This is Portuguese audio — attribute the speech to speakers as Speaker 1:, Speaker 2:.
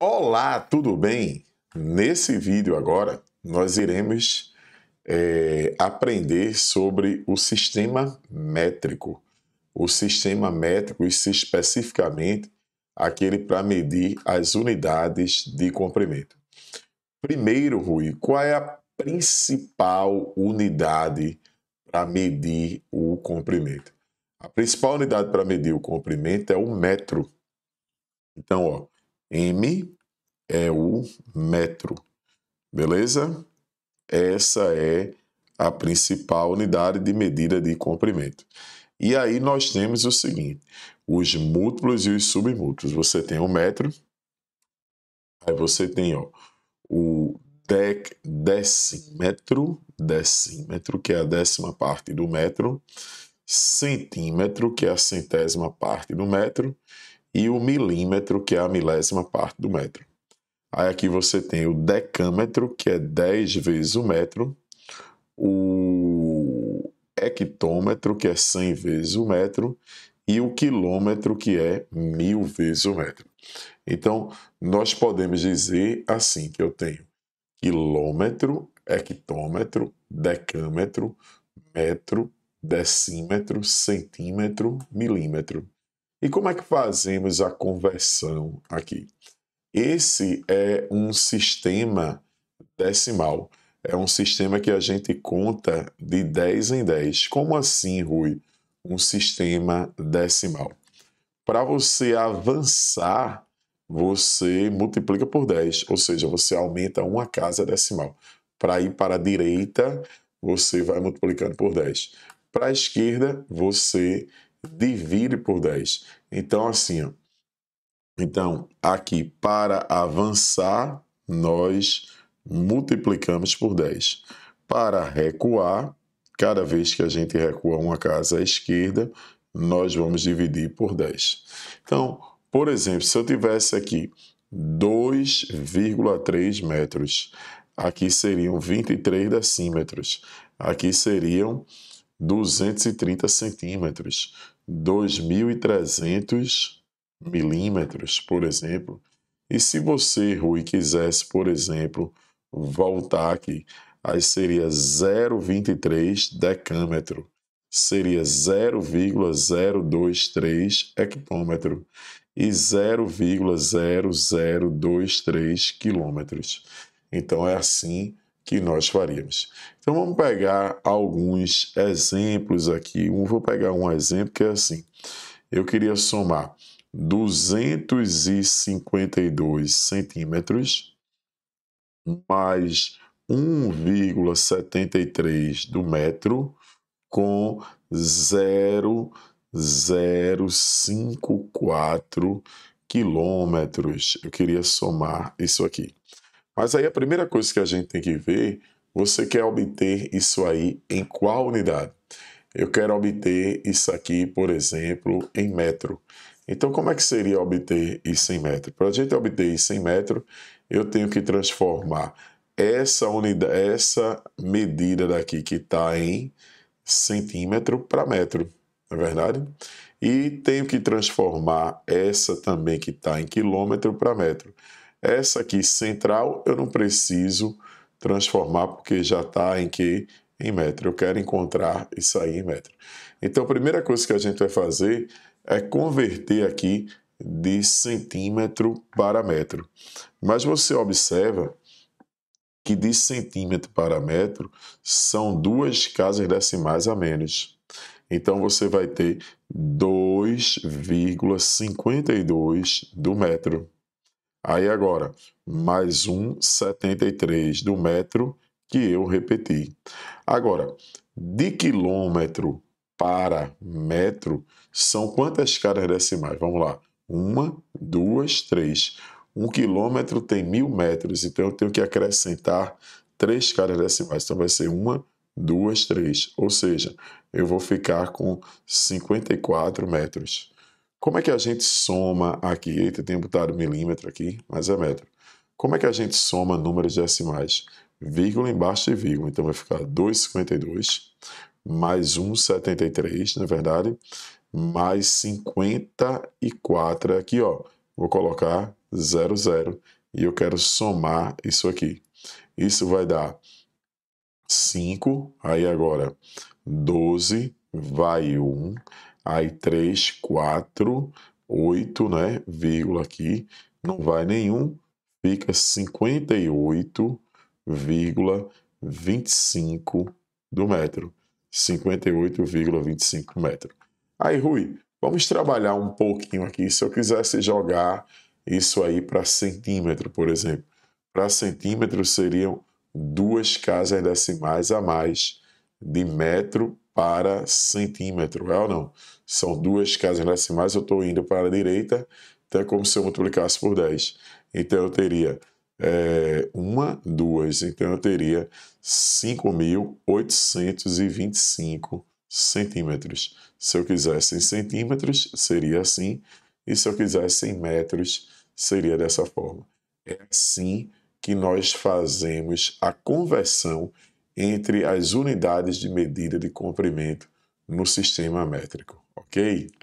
Speaker 1: Olá, tudo bem? Nesse vídeo agora nós iremos é, aprender sobre o sistema métrico. O sistema métrico e se especificamente aquele para medir as unidades de comprimento. Primeiro, Rui, qual é a principal unidade para medir o comprimento? A principal unidade para medir o comprimento é o metro. Então, ó, M é o metro, beleza? Essa é a principal unidade de medida de comprimento. E aí nós temos o seguinte: os múltiplos e os submúltiplos. Você tem o um metro, aí você tem ó, o dec, decímetro, decímetro, que é a décima parte do metro, centímetro, que é a centésima parte do metro, e o milímetro, que é a milésima parte do metro. Aí aqui você tem o decâmetro, que é 10 vezes o metro, o hectômetro, que é 100 vezes o metro, e o quilômetro, que é mil vezes o metro. Então, nós podemos dizer assim que eu tenho quilômetro, hectômetro, decâmetro, metro, decímetro, centímetro, milímetro. E como é que fazemos a conversão aqui? Esse é um sistema decimal. É um sistema que a gente conta de 10 em 10. Como assim, Rui? Um sistema decimal. Para você avançar, você multiplica por 10, ou seja, você aumenta uma casa decimal. Para ir para a direita, você vai multiplicando por 10. Para a esquerda, você divide por 10. Então, assim, ó. então aqui para avançar, nós multiplicamos por 10. Para recuar, cada vez que a gente recua uma casa à esquerda, nós vamos dividir por 10. Então, por exemplo, se eu tivesse aqui 2,3 metros, aqui seriam 23 decímetros, aqui seriam 230 centímetros. 2.300 milímetros, por exemplo. E se você, Rui, quisesse, por exemplo, voltar aqui, aí seria 0,23 decâmetro, seria 0,023 hectômetro e 0,0023 quilômetros. Então é assim que nós faríamos. Então vamos pegar alguns exemplos aqui. Um, vou pegar um exemplo que é assim. Eu queria somar 252 centímetros mais 1,73 do metro com 0,054 quilômetros. Eu queria somar isso aqui. Mas aí a primeira coisa que a gente tem que ver, você quer obter isso aí em qual unidade? Eu quero obter isso aqui, por exemplo, em metro. Então, como é que seria obter isso em metro? Para a gente obter isso em metro, eu tenho que transformar essa unidade, essa medida daqui que está em centímetro para metro, não é verdade? E tenho que transformar essa também que está em quilômetro para metro. Essa aqui, central, eu não preciso transformar porque já está em que? Em metro. Eu quero encontrar isso aí em metro. Então, a primeira coisa que a gente vai fazer é converter aqui de centímetro para metro. Mas você observa que de centímetro para metro são duas casas decimais a menos. Então você vai ter 2,52 do metro. Aí agora, mais um 73 do metro que eu repeti. Agora, de quilômetro para metro, são quantas caras decimais? Vamos lá. Uma, duas, três. Um quilômetro tem mil metros, então eu tenho que acrescentar três caras decimais. Então vai ser uma, duas, três. Ou seja, eu vou ficar com 54 metros. Como é que a gente soma aqui? Eita, tem botado milímetro aqui, mas é metro. Como é que a gente soma números decimais? Vírgula embaixo e vírgula. Então vai ficar 2,52 mais 1,73, na é verdade, mais 54 aqui, ó. Vou colocar 00 e eu quero somar isso aqui. Isso vai dar 5, aí agora 12 vai 1, aí 3, 4, 8, né, vírgula aqui, não vai nenhum, fica 58,25 do metro. 58,25 metro. Aí, Rui, vamos trabalhar um pouquinho aqui. Se eu quisesse jogar isso aí para centímetro, por exemplo, para centímetro seriam duas casas decimais a mais de metro para centímetro, é ou não? São duas casas decimais, eu estou indo para a direita, então é como se eu multiplicasse por 10. Então eu teria é, uma, duas, então eu teria 5.825 centímetros. Se eu quisesse em centímetros, seria assim, e se eu quisesse em metros, seria dessa forma. É assim que nós fazemos a conversão entre as unidades de medida de comprimento no sistema métrico, ok?